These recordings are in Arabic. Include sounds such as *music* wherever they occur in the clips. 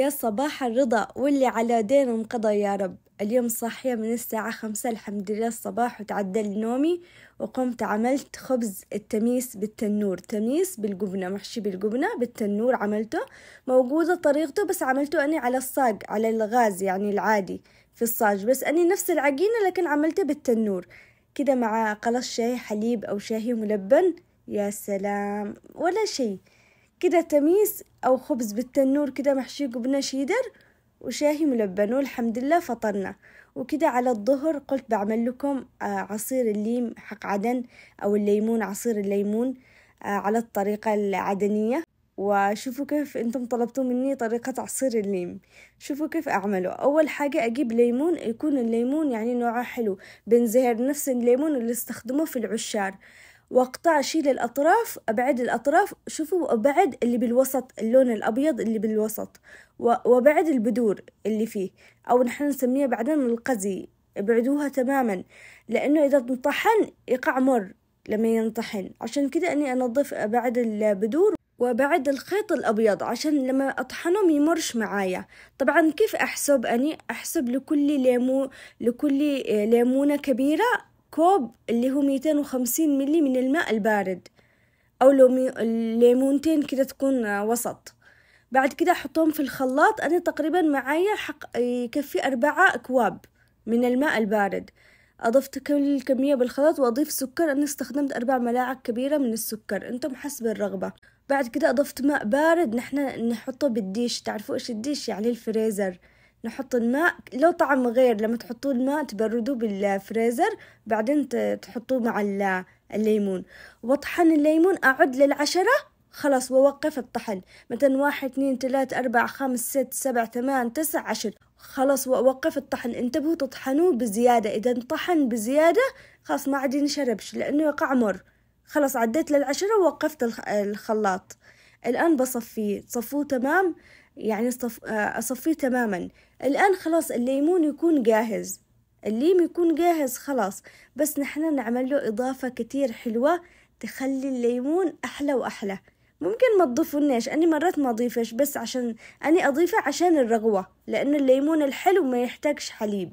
يا صباح الرضا واللي على دين انقضى يا رب اليوم صاحية من الساعة خمسة الحمد لله الصباح وتعدل نومي وقمت عملت خبز التميس بالتنور تميس بالجبنة محشي بالجبنة بالتنور عملته موجودة طريقته بس عملته أنا على الصاج على الغاز يعني العادي في الصاج بس أنا نفس العجينة لكن عملته بالتنور كده مع قلص شاي حليب أو شاي ملبن يا سلام ولا شيء كده تميس أو خبز بالتنور كده محشي جبنة شيدر وشاهي ملبن والحمد لله فطرنا وكده على الظهر قلت بعمل لكم آه، عصير الليم حق عدن أو الليمون عصير الليمون آه، على الطريقة العدنية وشوفوا كيف انتم طلبتوا مني طريقة عصير الليم شوفوا كيف اعمله اول حاجة اجيب ليمون يكون الليمون يعني نوعه حلو بنزهر نفس الليمون اللي استخدمه في العشار واقطع شيل الاطراف ابعد الاطراف شوفوا ابعد اللي بالوسط اللون الابيض اللي بالوسط وابعد البذور اللي فيه او نحن نسميها بعدين القزي ابعدوها تماما لانه اذا انطحن يقع مر لما ينطحن عشان كده اني انظف ابعد البذور وبعد الخيط الأبيض عشان لما أطحنه يمرش معايا طبعا كيف أحسب أني أحسب لكل ليمو لكل آه، ليمونة كبيرة كوب اللي هو 250 ملي من الماء البارد أو لو ليمونتين كده تكون وسط بعد كده أحطهم في الخلاط أنا تقريبا معايا حق يكفي أربعة أكواب من الماء البارد أضفت كل الكمية بالخلاط وأضيف سكر أنا استخدمت أربع ملاعق كبيرة من السكر أنتم حسب الرغبة بعد كده أضفت ماء بارد نحن نحطه بالديش تعرفوا إيش الديش يعني الفريزر نحط الماء له طعم غير لما تحطوه الماء تبردوه بالفريزر بعدين تحطوه مع الليمون وطحن الليمون أعد للعشرة خلاص ووقف الطحن مثلا واحد اثنين ثلاثة أربعة خمس ست سبع ثمان تسع عشر خلاص ووقف الطحن انتبهوا تطحنوه بزيادة إذا انطحن بزيادة خلاص ما عاد ينشربش لأنه يقع مر خلاص عديت للعشرة ووقفت الخلاط الآن بصفيه صفوه تمام يعني صف... آه، أصفيه تماما الآن خلاص الليمون يكون جاهز الليم يكون جاهز خلاص بس نحن نعمل له إضافة كتير حلوة تخلي الليمون أحلى وأحلى ممكن ما تضيفونيش أنا مرات ما أضيفش بس عشان أنا أضيفه عشان الرغوة لأن الليمون الحلو ما يحتاجش حليب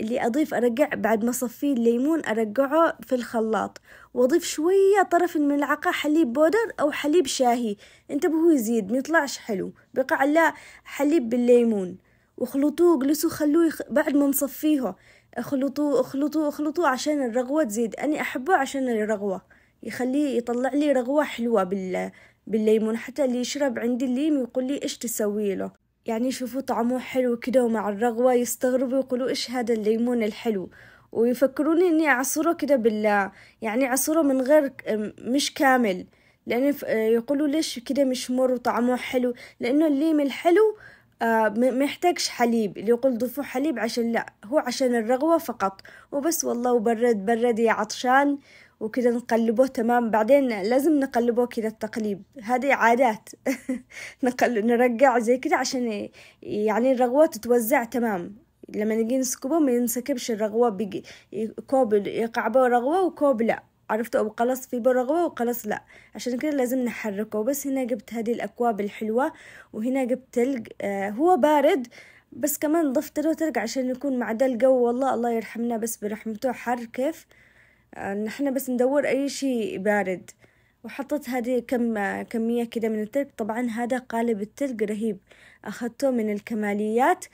اللي أضيف أرجع بعد ما صفي الليمون أرجعه في الخلاط وأضيف شوية طرف الملعقة حليب بودر أو حليب شاهي انتبهوا يزيد ميطلعش حلو بقع لا حليب بالليمون وخلطوه اجلسوا خلوه يخ... بعد ما نصفيه اخلطوه اخلطوه اخلطوه عشان الرغوة تزيد أنا أحبه عشان الرغوة يخليه يطلع لي رغوة حلوة بال... بالليمون حتى اللي يشرب عندي الليم يقول لي إيش تسوي له يعني يشوفوا طعمه حلو كده ومع الرغوة يستغربوا يقولوا إيش هذا الليمون الحلو ويفكروني إني أعصره كده بال يعني أعصره من غير مش كامل لأن يقولوا ليش كده مش مر وطعمه حلو لأنه الليم الحلو آه، ما يحتاجش حليب اللي يقول ضفوا حليب عشان لا هو عشان الرغوة فقط وبس والله وبرد برد يا عطشان وكذا نقلبه تمام بعدين لازم نقلبه كذا التقليب هذه عادات *laughs* نقل نرجع زي كذا عشان يعني الرغوة تتوزع تمام لما نجي نسكبه ما ينسكبش الرغوة بيجي كوب يقعبه رغوة وكوب لا عرفتوا أو قلص في برغوة وقلص لا عشان كده لازم نحركه بس هنا جبت هذه الأكواب الحلوة وهنا جبت تلج آه هو بارد بس كمان ضفت له تلج عشان يكون مع ده الجو والله الله يرحمنا بس برحمته حر كيف آه نحن بس ندور أي شيء بارد وحطيت هذه كم آه، كمية كده من التلج طبعا هذا قالب التلج رهيب أخذته من الكماليات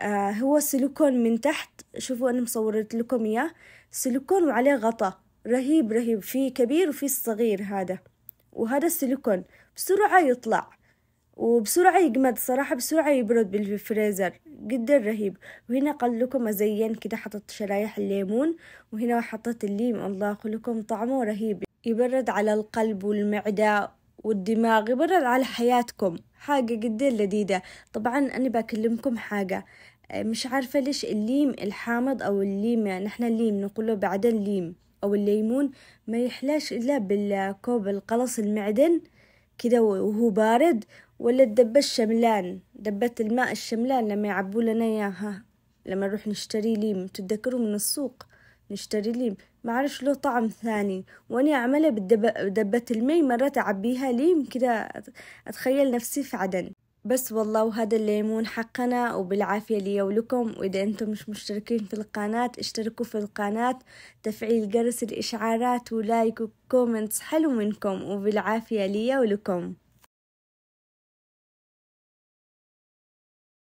آه هو سيليكون من تحت شوفوا أنا مصورت لكم إياه سيليكون وعليه غطاء رهيب رهيب في كبير وفي الصغير هذا وهذا السيليكون بسرعة يطلع وبسرعة يجمد صراحة بسرعة يبرد بالفريزر جدا رهيب وهنا قال لكم أزين كده حطيت شرايح الليمون وهنا حطيت الليم الله لكم طعمه رهيب يبرد على القلب والمعدة والدماغ يبرد على حياتكم حاجة جدا لذيذة طبعا أنا بكلمكم حاجة مش عارفة ليش الليم الحامض أو الليم نحن الليم نقوله بعدين الليم أو الليمون ما يحلاش إلا بالكوب القلص المعدن كده وهو بارد ولا الدبة الشملان دبة الماء الشملان لما يعبوا لنا إياها لما نروح نشتري ليم تتذكروا من السوق نشتري ليم ما عرفش له طعم ثاني وأنا أعملها بدبة المي مرات أعبيها ليم كده أتخيل نفسي في عدن بس والله وهذا الليمون حقنا وبالعافية لي ولكم وإذا أنتم مش مشتركين في القناة اشتركوا في القناة تفعيل جرس الإشعارات ولايك وكومنتس حلو منكم وبالعافية لي ولكم